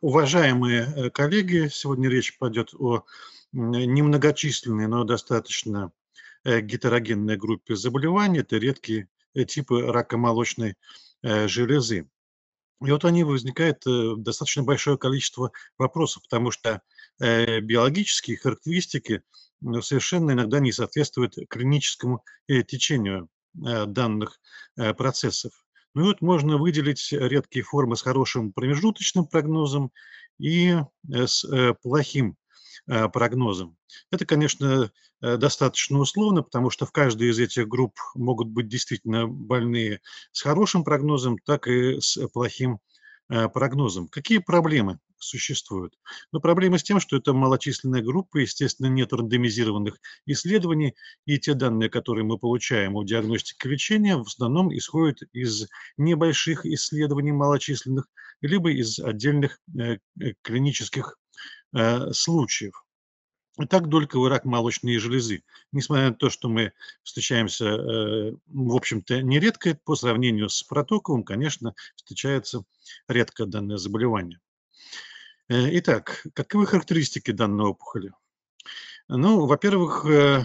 Уважаемые э, коллеги, сегодня речь пойдет о немногочисленной, но достаточно э, гетерогенной группе заболеваний. Это редкие э, типы рака молочной железы. И вот они возникает достаточно большое количество вопросов, потому что биологические характеристики совершенно иногда не соответствуют клиническому течению данных процессов. Ну и вот можно выделить редкие формы с хорошим промежуточным прогнозом и э, с э, плохим э, прогнозом. Это, конечно, достаточно условно, потому что в каждой из этих групп могут быть действительно больные с хорошим прогнозом, так и с плохим прогнозом. Какие проблемы существуют. Но проблема с тем, что это малочисленная группа, естественно, нет рандомизированных исследований, и те данные, которые мы получаем у диагностики лечения, в основном исходят из небольших исследований малочисленных, либо из отдельных э, э, клинических э, случаев. И так дольковый рак молочной железы. Несмотря на то, что мы встречаемся, в общем-то, нередко, по сравнению с протоковым, конечно, встречается редко данное заболевание. Э, итак, каковы характеристики данной опухоли? Ну, во-первых, э,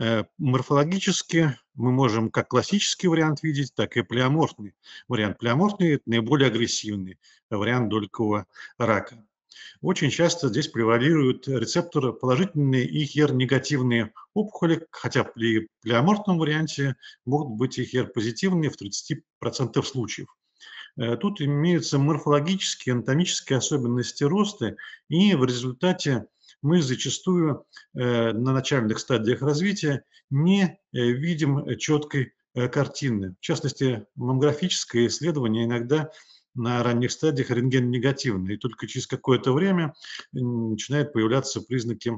э, морфологически мы можем как классический вариант видеть, так и плеоморфный. Вариант плеоморфный – это наиболее агрессивный вариант долькового рака. Очень часто здесь превалируют рецепторы положительные и хер-негативные опухоли, хотя при плеоморфном варианте могут быть и хер-позитивные в 30% случаев. Э, тут имеются морфологические, анатомические особенности роста, и в результате мы зачастую э, на начальных стадиях развития не э, видим четкой картины. В частности, маммографическое исследование иногда на ранних стадиях рентген негативный, и только через какое-то время начинают появляться признаки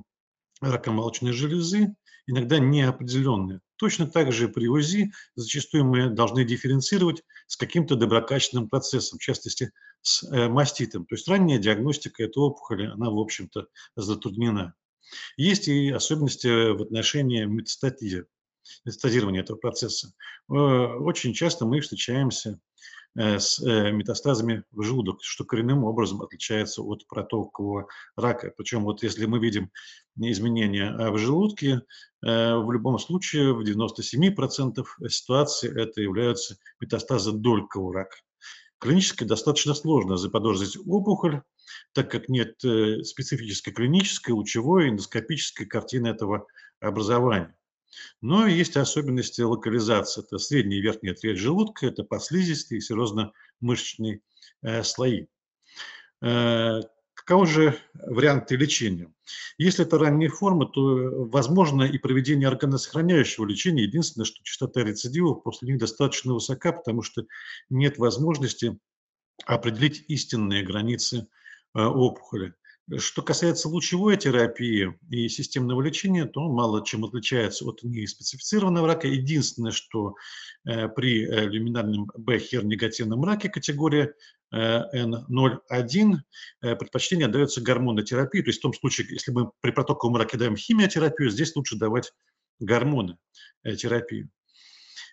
рака молочной железы, иногда неопределенные. Точно так же при УЗИ зачастую мы должны дифференцировать с каким-то доброкачественным процессом, в частности, с э, маститом. То есть ранняя диагностика этой опухоли, она, в общем-то, затруднена. Есть и особенности в отношении метастазирования этого процесса. Э, очень часто мы встречаемся Э, с э, метастазами в желудок, что коренным образом отличается от протокового рака. Причем вот если мы видим изменения э, в желудке, в любом случае в 97% ситуаций это являются метастазы долькового рака. Клинически достаточно сложно заподозрить опухоль, так как нет специфической клинической, лучевой, эндоскопической картины этого образования. Но есть особенности локализации. Это средняя и верхняя треть желудка, это подслизистые и серозно-мышечные э, слои. Э, каковы же варианты лечения? Если это ранние формы, то э, возможно и проведение органосохраняющего лечения. Единственное, что частота рецидивов после них достаточно высока, потому что нет возможности определить истинные границы опухоли. Что касается лучевой терапии и системного лечения, то мало чем отличается от неспецифицированного рака. Единственное, что э, при э, люминальном б негативном раке категория N01 э, предпочтение отдается гормонотерапии. То есть в том случае, если мы при протоковом раке даем химиотерапию, здесь лучше давать гормоны терапию.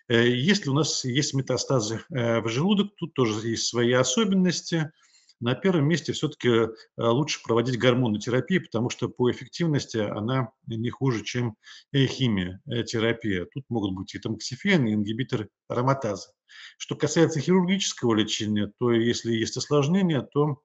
Если у нас есть метастазы в желудок, тут тоже есть свои особенности – на первом месте все-таки э, лучше проводить терапию, потому что по эффективности она не хуже, чем химиотерапия. Тут могут быть и тамоксифен, и ингибитор ароматазы. Что касается хирургического лечения, то если есть осложнения, то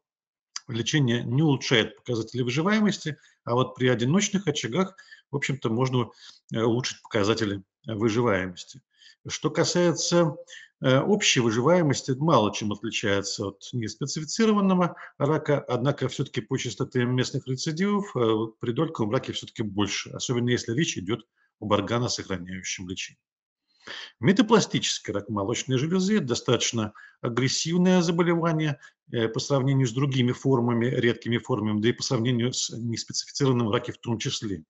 лечение не улучшает показатели выживаемости, а вот при одиночных очагах, в общем-то, можно э, улучшить показатели выживаемости. Что касается Э, общей выживаемости мало чем отличается от неспецифицированного рака, однако все-таки по частоте местных рецидивов э, при дольковом раке все-таки больше, особенно если речь идет об органосохраняющем лечении. Метапластический рак молочной железы – достаточно агрессивное заболевание э, по сравнению с другими формами, редкими формами, да и по сравнению с неспецифицированным раком в том числе.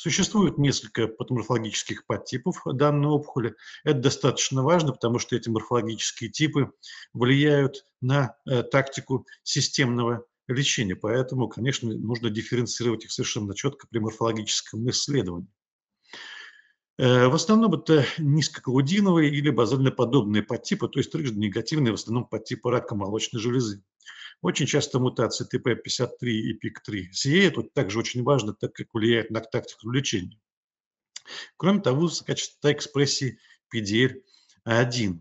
Существует несколько патоморфологических подтипов данной опухоли. Это достаточно важно, потому что эти морфологические типы влияют на э, тактику системного лечения. Поэтому, конечно, нужно дифференцировать их совершенно четко при морфологическом исследовании. Э, в основном это низкоклаудиновые или базально-подобные подтипы, то есть также негативные в основном подтипы рака молочной железы. Очень часто мутации ТП53 типа и ПИК3 сеет, вот также очень важно, так как влияет на тактику лечения. Кроме того, высокочастота экспрессии PDL1.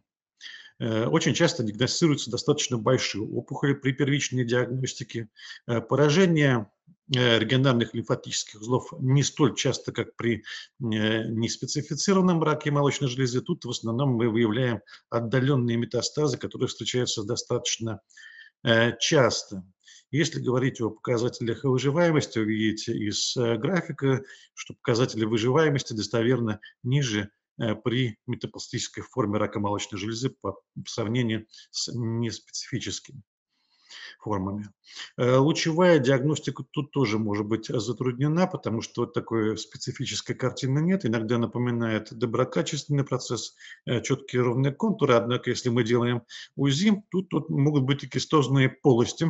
Э, очень часто диагностируются достаточно большие опухоли при первичной диагностике. Э, поражение э, регионарных лимфатических узлов не столь часто, как при неспецифицированном раке молочной железы. Тут в основном мы выявляем отдаленные метастазы, которые встречаются достаточно часто Э, часто. Если говорить о показателях выживаемости, вы видите из э, графика, что показатели выживаемости достоверно ниже э, при метапластической форме рака молочной железы по сравнению с неспецифическими формами. Э, лучевая диагностика тут тоже может быть э, затруднена, потому что вот такой специфической картины нет. Иногда напоминает доброкачественный процесс, э, четкие ровные контуры. Однако, если мы делаем УЗИ, тут, тут могут быть и кистозные полости,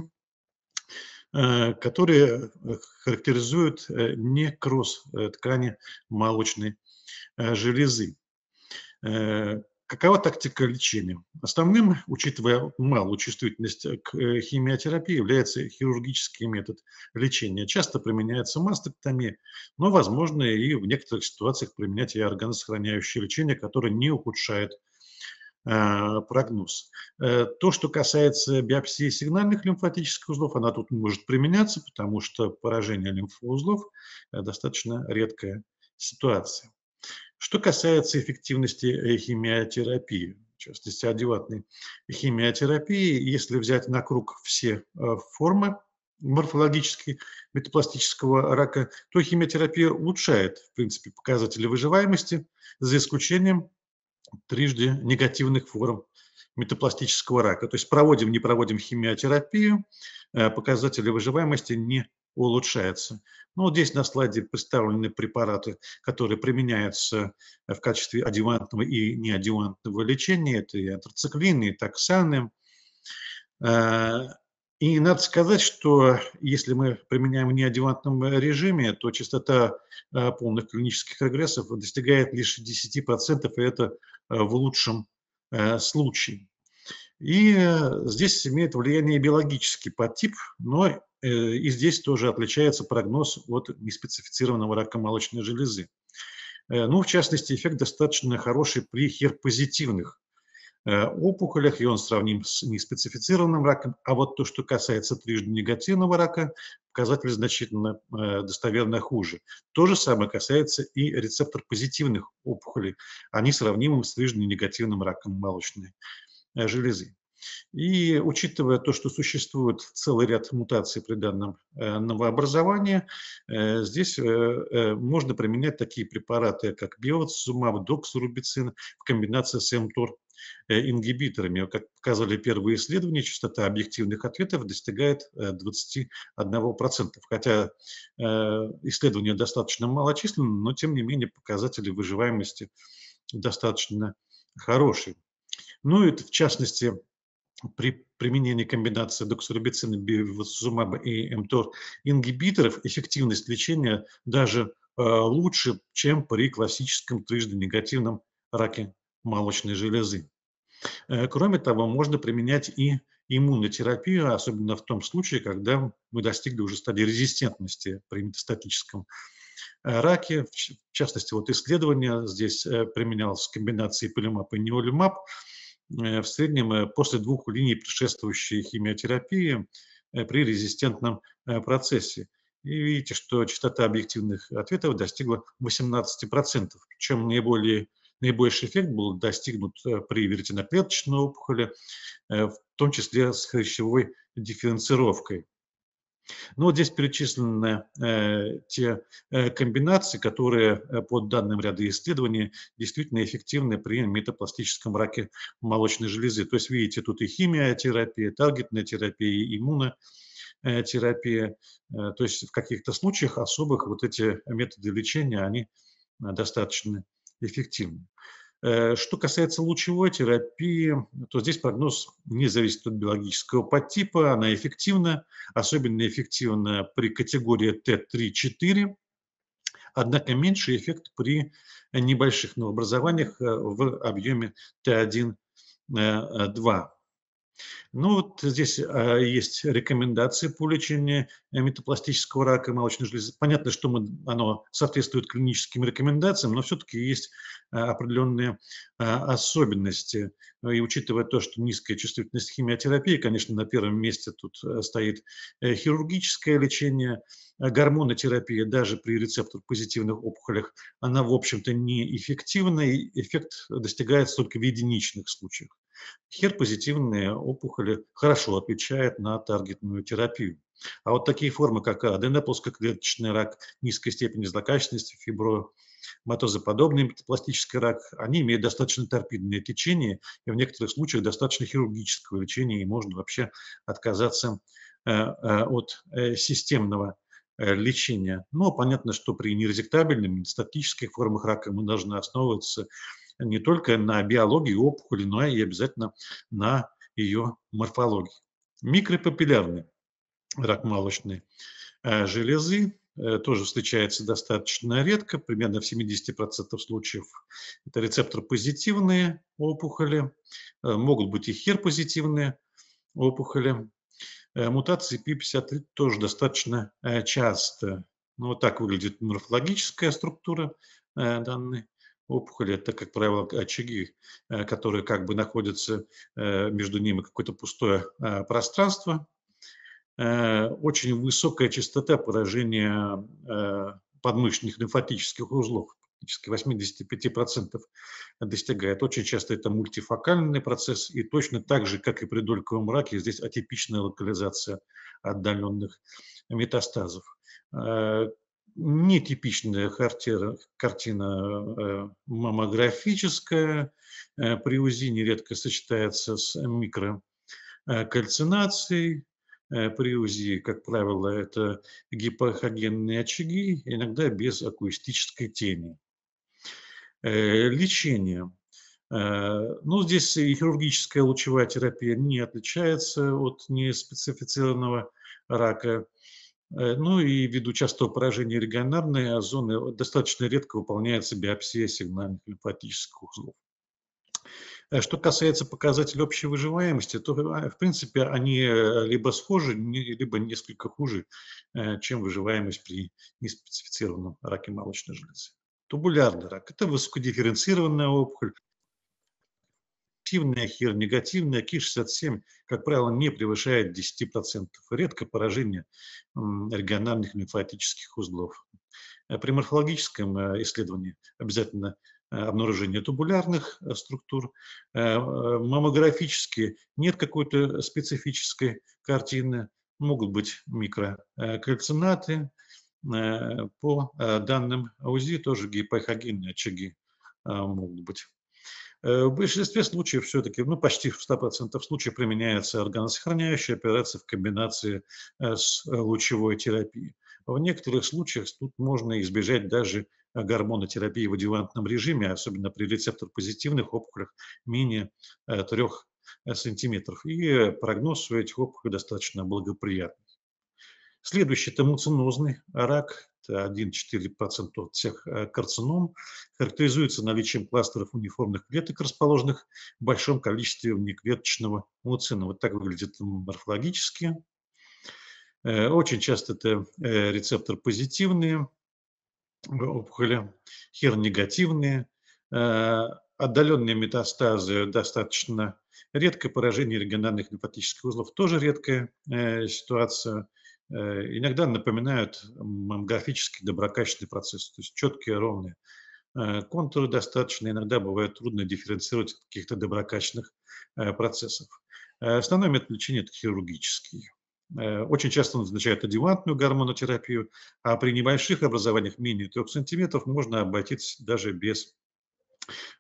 которые характеризуют некроз ткани молочной железы. Какова тактика лечения? Основным, учитывая малую чувствительность к э, химиотерапии, является хирургический метод лечения. Часто применяется мастектомия, но возможно и в некоторых ситуациях применять и органосохраняющее лечение, которое не ухудшает э, прогноз. Э, то, что касается биопсии сигнальных лимфатических узлов, она тут может применяться, потому что поражение лимфоузлов – достаточно редкая ситуация. Что касается эффективности э, химиотерапии, в частности, адеватной химиотерапии, если взять на круг все э, формы морфологически метапластического рака, то химиотерапия улучшает, в принципе, показатели выживаемости, за исключением трижды негативных форм метапластического рака. То есть проводим, не проводим химиотерапию, э, показатели выживаемости не улучшается. Ну, вот здесь на слайде представлены препараты, которые применяются в качестве адювантного и неадювантного лечения. Это и антрациклины, и токсаны. Э, и надо сказать, что если мы применяем в неадевантном режиме, то частота э, полных клинических регрессов достигает лишь 10%, и это э, в лучшем случае. И э, здесь имеет влияние биологический подтип, но э, и здесь тоже отличается прогноз от неспецифицированного рака молочной железы. Э, ну, в частности, эффект достаточно хороший при хер-позитивных опухолях, и он сравним с неспецифицированным раком. А вот то, что касается трижды негативного рака, показатель значительно достоверно хуже. То же самое касается и рецептор позитивных опухолей. Они сравнимы с трижды негативным раком молочной Э, железы. И учитывая то, что существует целый ряд мутаций при данном э, новообразовании, э, здесь можно применять такие препараты, как биоцумаб, доксорубицин в комбинации с МТОР ингибиторами. Как показывали первые исследования, частота объективных ответов достигает 21%. Хотя исследования достаточно малочисленны, но тем не менее показатели выживаемости достаточно хорошие. Ну и в частности при применении комбинации доксорубицина, бивацизумаба и МТОР-ингибиторов эффективность лечения даже э, лучше, чем при классическом трижды негативном раке молочной железы. Э, кроме того, можно применять и иммунотерапию, особенно в том случае, когда мы достигли уже стадии резистентности при метастатическом э, раке. В частности, вот исследование здесь э, применялось в комбинации полимап и неолимап – Э, в среднем э, после двух линий предшествующей химиотерапии э, при резистентном процессе. И видите, что частота объективных ответов достигла 18%, причем наиболее, наибольший эффект был достигнут при веретеноклеточной опухоли, в том числе с хрящевой дифференцировкой. Но ну, вот здесь перечислены э, те э, комбинации, которые э, по данным ряда исследований действительно эффективны при метапластическом раке молочной железы. То есть, видите, тут и химиотерапия, таргетная терапия, и иммунотерапия. Э, то есть в каких-то случаях особых вот эти методы лечения, они э, достаточно эффективны. Э, что касается лучевой терапии, то здесь прогноз не зависит от биологического подтипа, она эффективна, особенно эффективна при категории Т3-4, однако меньший эффект при небольших новообразованиях э, в объеме Т1-2. Ну вот здесь а, есть рекомендации по лечению э, метапластического рака молочной железы. Понятно, что мы, оно соответствует клиническим рекомендациям, но все-таки есть а, определенные а, особенности. Э, и учитывая то, что низкая чувствительность химиотерапии, конечно, на первом месте тут э, стоит хирургическое лечение, гормонотерапия даже при рецептор-позитивных опухолях, она, в общем-то, неэффективна, и эффект достигается только в единичных случаях. Хер-позитивные опухоли хорошо отвечают на таргетную терапию. А вот такие формы, как аденоплоскоклеточный рак, низкой степени злокачественности, фибро, матозоподобный метапластический рак, они имеют достаточно торпидное течение, и в некоторых случаях достаточно хирургического лечения, и можно вообще отказаться э, э, от э, системного лечения. Но понятно, что при нерезектабельном, метастатических формах рака мы должны основываться не только на биологии опухоли, но и обязательно на ее морфологию. Микропапиллярный рак молочной э, железы э, тоже встречается достаточно редко, примерно в 70% случаев это рецептор-позитивные опухоли, э, могут быть и хер-позитивные опухоли. Мутации P53 тоже достаточно часто. Ну, вот так выглядит морфологическая структура данной опухоли, это, как правило, очаги, э, которые как бы находятся э, между ними какое-то пустое э, пространство. Очень высокая частота поражения подмышечных лимфатических узлов, практически 85% достигает. Очень часто это мультифокальный процесс, и точно так же, как и при дольковом раке, здесь атипичная локализация отдаленных метастазов нетипичная картина, картина э, маммографическая. Э, при УЗИ нередко сочетается с микрокальцинацией. Э, при УЗИ, как правило, это гипохогенные очаги, иногда без акустической тени. Лечение. Ну, здесь и хирургическая лучевая терапия не отличается от неспецифицированного рака Э, ну и ввиду частого поражения регионарной а зоны э, достаточно редко выполняется биопсия сигнальных лимфатических узлов. Э, что касается показателей общей выживаемости, то, в принципе, они либо схожи, либо несколько хуже, чем выживаемость при неспецифицированном раке молочной железы. Тубулярный рак – это высокодифференцированная опухоль, активный АХИР, негативный АКИ-67, как правило, не превышает 10%. Редко поражение региональных лимфатических узлов. Э, при морфологическом э, исследовании обязательно э, обнаружение тубулярных структур. Маммографически нет какой-то специфической картины. Могут быть микрокальцинаты. По данным УЗИ тоже гипоэхогенные очаги могут быть. Э, в большинстве случаев все-таки, ну почти в 100% случаев применяется органосохраняющая операция в комбинации э, с э, лучевой терапией. В некоторых случаях тут можно избежать даже гормонотерапии в адювантном режиме, особенно при рецептор-позитивных опухолях менее 3 сантиметров. И прогноз у этих опухолей достаточно благоприятный. Следующий – это муцинозный рак, это 1,4% от всех э, карцином, характеризуется наличием кластеров униформных клеток, расположенных в большом количестве внеклеточного муцина. Вот так выглядит морфологически. Э, очень часто это э, рецептор позитивные опухоли, хер-негативные, отдаленные метастазы достаточно редко, поражение региональных лимфатических узлов тоже редкая ситуация. Э, иногда напоминают маммографический доброкачественный процесс, то есть четкие, ровные. Э, контуры достаточно, иногда бывает трудно дифференцировать от каких-то доброкачественных э, процессов. Основной метод лечения – это хирургический. Очень часто означает адювантную гормонотерапию, а при небольших образованиях менее 3 см можно обойтись даже без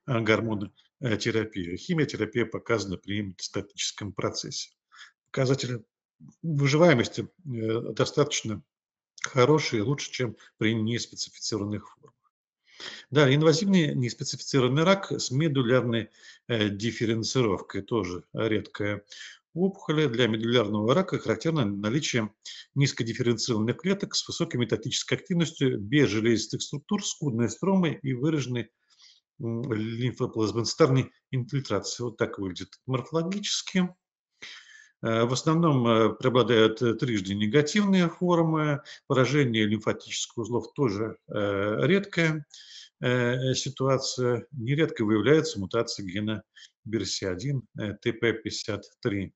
гормонотерапии. Химиотерапия показана при метастатическом процессе. Показатели выживаемости э, достаточно хорошие, лучше, чем при неспецифицированных формах. Да, инвазивный неспецифицированный рак с медулярной э, дифференцировкой, тоже редкая опухоли. Для медулярного рака характерно наличие низкодифференцированных клеток с высокой метатической активностью, без железистых структур, скудной стромы и выраженной лимфоплазмоцитарной инфильтрации. Вот так выглядит морфологически. Э, в основном э, преобладают э, трижды негативные формы, поражение лимфатических узлов тоже редкая ситуация. Нередко выявляется мутация гена BRCA1, ТП53.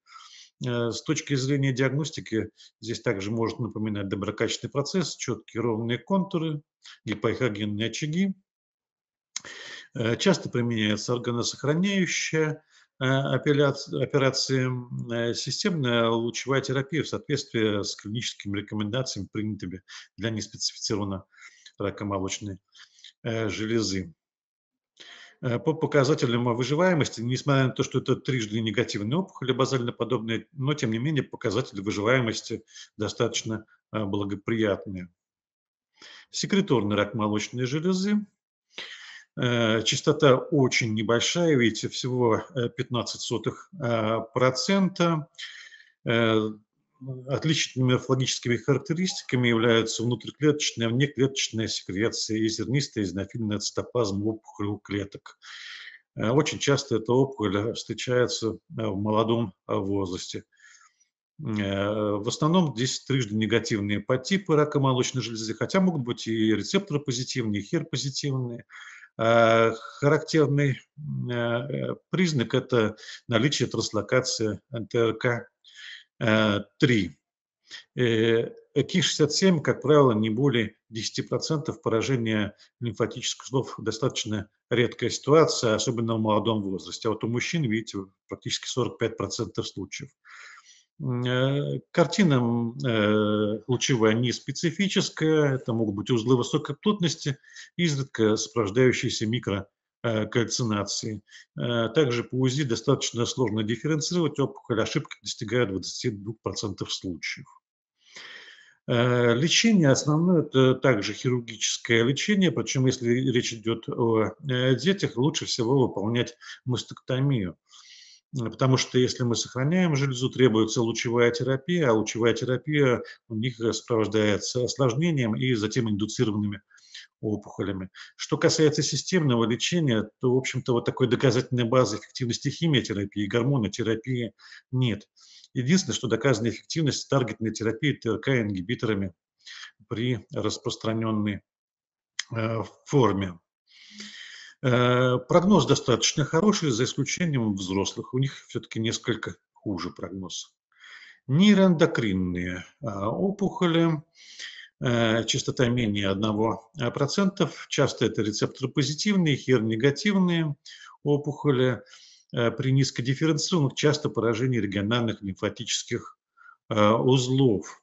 С точки зрения диагностики, здесь также может напоминать доброкачественный процесс, четкие ровные контуры, гипоэхогенные очаги. Часто применяется органосохраняющая Э, операции э, системная лучевая терапия в соответствии с клиническими рекомендациями, принятыми для неспецифицированного рака молочной э, железы. По показателям выживаемости, несмотря на то, что это трижды негативные опухоли базально-подобные, но тем не менее показатели выживаемости достаточно благоприятные. Секреторный рак молочной железы Э, частота очень небольшая, видите, всего 0,15%. Э, э, отличительными морфологическими характеристиками являются внутриклеточная, внеклеточная секреция и зернистая изнофильная опухоли опухолевых клеток. Очень часто эта опухоль встречается в молодом возрасте. В основном здесь трижды негативные подтипы рака молочной железы, хотя могут быть и рецепторы позитивные, и хер позитивные. Э, характерный э, признак – это наличие транслокации НТРК-3. Э, КИ-67, как правило, не более 10% поражения лимфатических узлов. Достаточно редкая ситуация, особенно в молодом возрасте. А вот у мужчин, видите, практически 45% случаев. Э, картина э, лучевая не специфическая, это могут быть узлы высокой плотности, изредка сопровождающиеся микрокальцинацией. Э, также по УЗИ достаточно сложно дифференцировать, опухоль ошибки достигает 22% случаев. Лечение основное – это также хирургическое лечение, причем если речь идет о детях, лучше всего выполнять мастектомию – потому что если мы сохраняем железу, требуется лучевая терапия, а лучевая терапия у них сопровождается осложнением и затем индуцированными опухолями. Что касается системного лечения, то, в общем-то, вот такой доказательной базы эффективности химиотерапии, гормонотерапии нет. Единственное, что доказана эффективность таргетной терапии ТРК-ингибиторами при распространенной э, форме. Э, прогноз достаточно хороший, за исключением взрослых. У них все-таки несколько хуже прогноз. Нейроэндокринные э, опухоли, э, частота менее 1%. Часто это рецепторы позитивные, хер-негативные опухоли. При низкодифференцированных часто поражение региональных лимфатических узлов.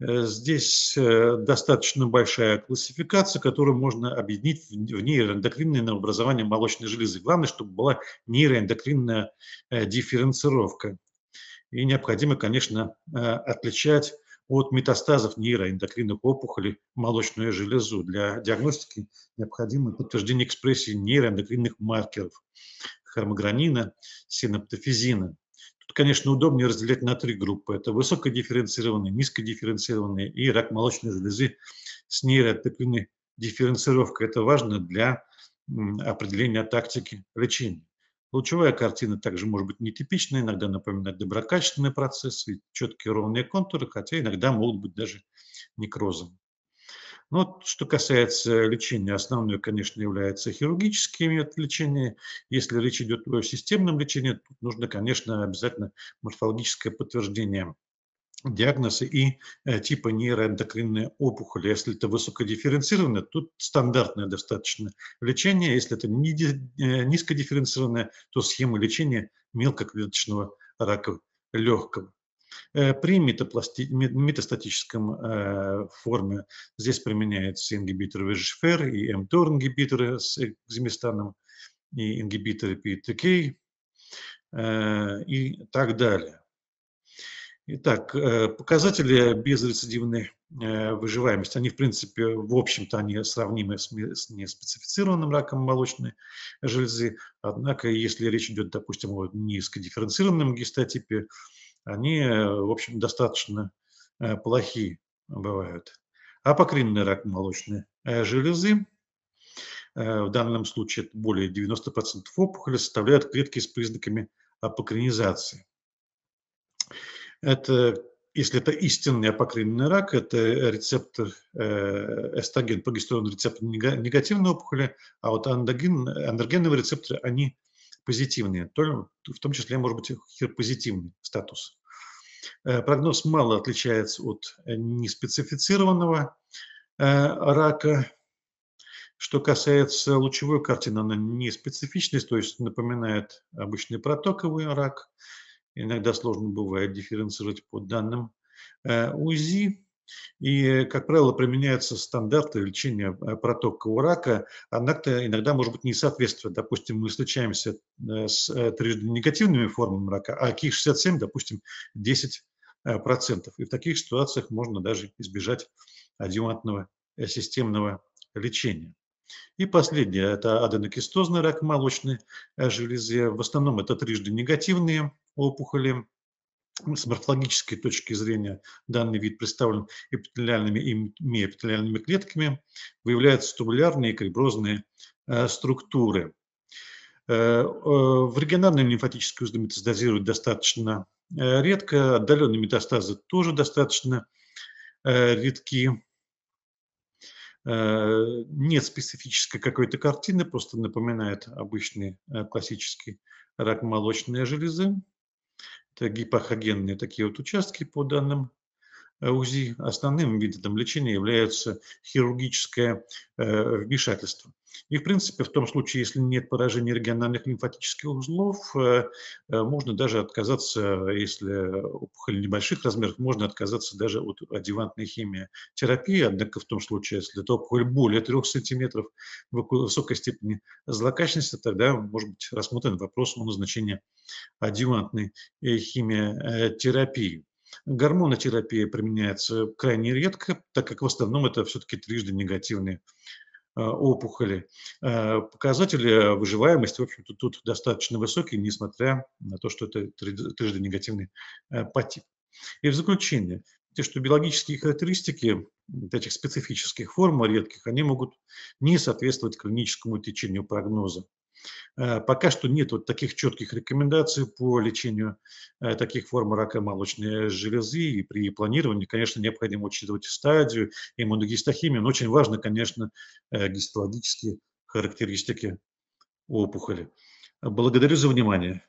Э, здесь э, достаточно большая классификация, которую можно объединить в нейроэндокринное новообразование молочной железы. Главное, чтобы была нейроэндокринная э, дифференцировка. И необходимо, конечно, отличать от метастазов нейроэндокринных опухолей молочную железу. Для диагностики необходимо подтверждение экспрессии нейроэндокринных маркеров хромогранина, синаптофизина. Тут, конечно, удобнее разделять на три группы. Это высокодифференцированные, низкодифференцированные и рак молочной железы с нейроотопленной дифференцировкой. Это важно для определения тактики лечения. Лучевая картина также может быть нетипичной, иногда напоминает доброкачественные процессы, четкие ровные контуры, хотя иногда могут быть даже некрозом. Но ну, что касается лечения, основное, конечно, является хирургические метод лечения. Если речь идет о системном лечении, тут нужно, конечно, обязательно морфологическое подтверждение диагноза и э, типа нейроэндокринной опухоли. Если это высокодифференцированное, тут стандартное достаточно лечение. Если это э, низкодифференцированное, то схема лечения мелкоклеточного рака легкого. Э, при метастатическом э, форме здесь применяются ингибиторы ВЖФР и mTOR ингибиторы с э, экземистаном и ингибиторы PTK и так далее. Итак, показатели безрецидивной выживаемости, они, в принципе, в общем-то, они сравнимы с неспецифицированным раком молочной железы. Однако, если речь идет, допустим, о низкодифференцированном гистотипе, они, э, в общем, достаточно э, плохие бывают. Апокринный рак молочной э, железы, в данном случае более 90% опухоли, составляют клетки с признаками апокринизации. Это, если это истинный апокринный рак, это рецептор эстроген, прогестерон рецептор негативной опухоли, а вот андрогеновые рецепторы, они – позитивные, то, в том числе может быть позитивный статус. Э, прогноз мало отличается от э, неспецифицированного э, рака. Что касается лучевой картины, она не специфичность, то есть напоминает обычный протоковый рак. Иногда сложно бывает дифференцировать по данным УЗИ. И, как правило, применяются стандарты лечения э, протока у рака, однако иногда, может быть, не соответствует. Допустим, мы встречаемся э, с э, трижды негативными формами рака, а КИ-67, допустим, 10%. И в таких ситуациях можно даже избежать адъювантного системного лечения. И последнее – это аденокистозный рак молочной железы. В основном это трижды негативные опухоли, ну, с морфологической точки зрения данный вид представлен эпителиальными и миэпителиальными клетками, выявляются тубулярные и криброзные э, структуры. Э, э, в регионарную лимфатической узле метастазируют достаточно э, редко, отдаленные метастазы тоже достаточно э, редки. Э, нет специфической какой-то картины, просто напоминает обычный классический рак молочной железы это гипохогенные такие вот участки по данным Э, УЗИ. Основным видом лечения является хирургическое э, вмешательство. И, в принципе, в том случае, если нет поражения региональных лимфатических узлов, э, можно даже отказаться, если опухоль небольших размеров, можно отказаться даже от адъювантной химиотерапии. Однако в том случае, если это опухоль более 3 см высокой степени злокачественности, тогда может быть рассмотрен вопрос о назначении адъювантной химиотерапии. Гормонотерапия применяется крайне редко, так как в основном это все-таки трижды негативные э, опухоли. Э, показатели э, выживаемости, в общем-то, тут достаточно высокие, несмотря на то, что это трижды негативный потип. И в заключение, те, что биологические характеристики этих специфических форм редких, они могут не соответствовать клиническому течению прогноза. Э, пока что нет вот таких четких рекомендаций по лечению э, таких форм рака молочной железы. И при планировании, конечно, необходимо учитывать стадию, иммуногистохимию, но очень важно, конечно, э, гистологические характеристики опухоли. Благодарю за внимание.